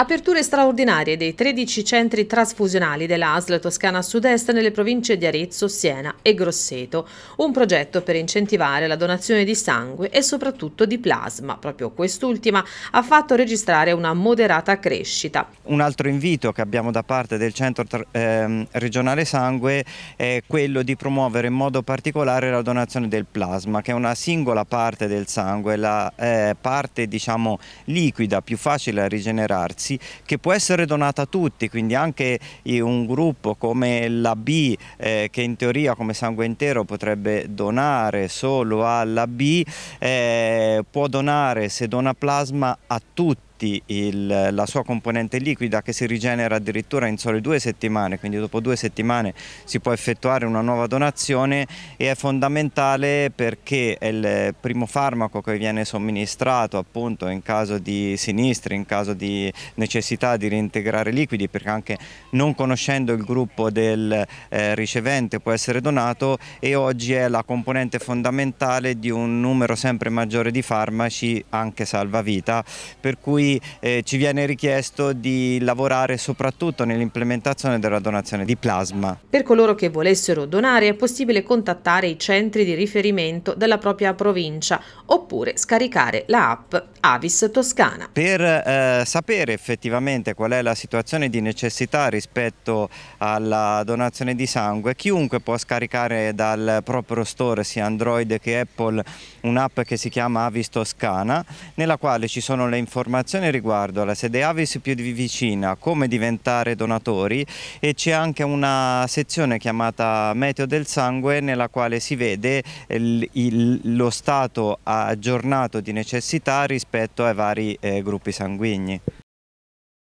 Aperture straordinarie dei 13 centri trasfusionali della ASL Toscana Sud-Est nelle province di Arezzo, Siena e Grosseto. Un progetto per incentivare la donazione di sangue e soprattutto di plasma. Proprio quest'ultima ha fatto registrare una moderata crescita. Un altro invito che abbiamo da parte del Centro ehm, Regionale Sangue è quello di promuovere in modo particolare la donazione del plasma, che è una singola parte del sangue, la eh, parte diciamo liquida più facile a rigenerarsi ragazzi che può essere donata a tutti, quindi anche un gruppo come la B eh, che in teoria come sangue intero potrebbe donare solo alla B, eh, può donare se dona plasma a tutti infatti il, la sua componente liquida che si rigenera addirittura in sole due settimane, quindi dopo due settimane si può effettuare una nuova donazione e è fondamentale perché è il primo farmaco che viene somministrato appunto in caso di sinistri, in caso di necessità di reintegrare liquidi, perché anche non conoscendo il gruppo del eh, ricevente può essere donato e oggi è la componente fondamentale di un numero sempre maggiore di farmaci, anche salvavita, per cui eh, ci viene richiesto di lavorare soprattutto nell'implementazione della donazione di plasma. Per coloro che volessero donare è possibile contattare i centri di riferimento della propria provincia oppure scaricare la app Avis Toscana. Per eh, sapere effettivamente qual è la situazione di necessità rispetto alla donazione di sangue, chiunque può scaricare dal proprio store sia Android che Apple un'app che si chiama Avis Toscana nella quale ci sono le informazioni informazioni riguardo alla sede Avis più vicina, come diventare donatori e c'è anche una sezione chiamata Meteo del Sangue nella quale si vede il, il, lo stato aggiornato di necessità rispetto ai vari eh, gruppi sanguigni.